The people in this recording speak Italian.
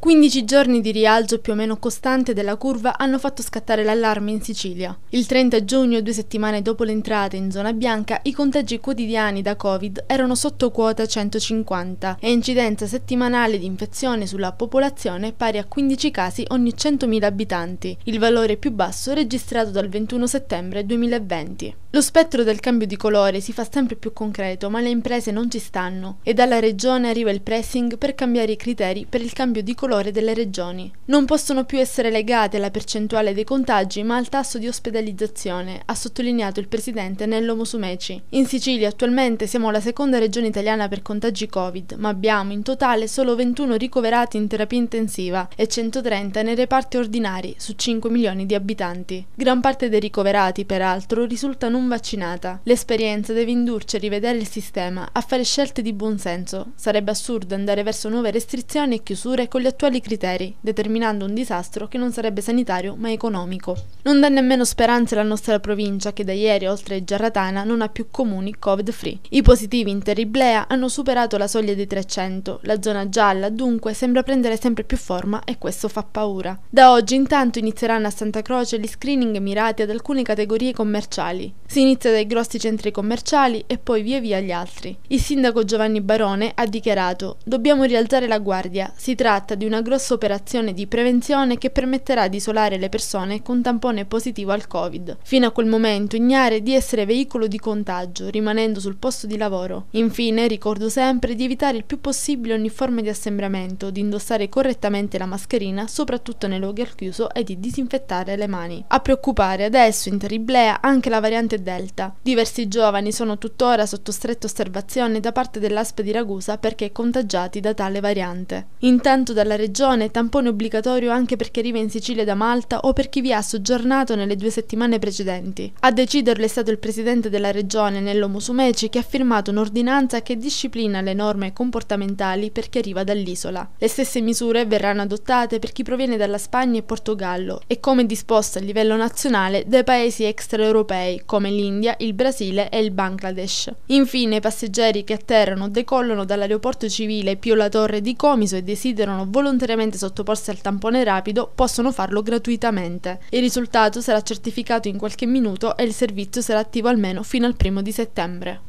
15 giorni di rialzo più o meno costante della curva hanno fatto scattare l'allarme in Sicilia. Il 30 giugno, due settimane dopo l'entrata in zona bianca, i conteggi quotidiani da Covid erano sotto quota 150 e incidenza settimanale di infezione sulla popolazione pari a 15 casi ogni 100.000 abitanti, il valore più basso registrato dal 21 settembre 2020. Lo spettro del cambio di colore si fa sempre più concreto, ma le imprese non ci stanno e dalla regione arriva il pressing per cambiare i criteri per il cambio di colore colore delle regioni. Non possono più essere legate la percentuale dei contagi ma al tasso di ospedalizzazione, ha sottolineato il presidente Nello Musumeci. In Sicilia attualmente siamo la seconda regione italiana per contagi Covid, ma abbiamo in totale solo 21 ricoverati in terapia intensiva e 130 nei reparti ordinari su 5 milioni di abitanti. Gran parte dei ricoverati, peraltro, risulta non vaccinata. L'esperienza deve indurci a rivedere il sistema, a fare scelte di buon senso. Sarebbe assurdo andare verso nuove restrizioni e chiusure con gli attuali attuali criteri, determinando un disastro che non sarebbe sanitario ma economico. Non dà nemmeno speranze alla nostra provincia che da ieri, oltre a Giarratana, non ha più comuni Covid-free. I positivi in Terriblea hanno superato la soglia dei 300, la zona gialla dunque sembra prendere sempre più forma e questo fa paura. Da oggi intanto inizieranno a Santa Croce gli screening mirati ad alcune categorie commerciali. Si inizia dai grossi centri commerciali e poi via via gli altri. Il sindaco Giovanni Barone ha dichiarato «Dobbiamo rialzare la guardia, si tratta di un una grossa operazione di prevenzione che permetterà di isolare le persone con tampone positivo al Covid, fino a quel momento ignare di essere veicolo di contagio, rimanendo sul posto di lavoro. Infine, ricordo sempre di evitare il più possibile ogni forma di assembramento, di indossare correttamente la mascherina, soprattutto nei luoghi al chiuso, e di disinfettare le mani. A preoccupare adesso in Terriblea anche la variante Delta. Diversi giovani sono tuttora sotto stretta osservazione da parte dell'ASP di Ragusa perché contagiati da tale variante. Intanto dalla Regione, tampone obbligatorio anche per chi arriva in Sicilia da Malta o per chi vi ha soggiornato nelle due settimane precedenti. A deciderlo è stato il Presidente della Regione, Nello Musumeci, che ha firmato un'ordinanza che disciplina le norme comportamentali per chi arriva dall'isola. Le stesse misure verranno adottate per chi proviene dalla Spagna e Portogallo e come disposto a livello nazionale dai paesi extraeuropei come l'India, il Brasile e il Bangladesh. Infine i passeggeri che atterrano o decollano dall'aeroporto civile Pio La Torre di Comiso e desiderano volontariamente volontariamente sottoporsi al tampone rapido possono farlo gratuitamente. Il risultato sarà certificato in qualche minuto e il servizio sarà attivo almeno fino al primo di settembre.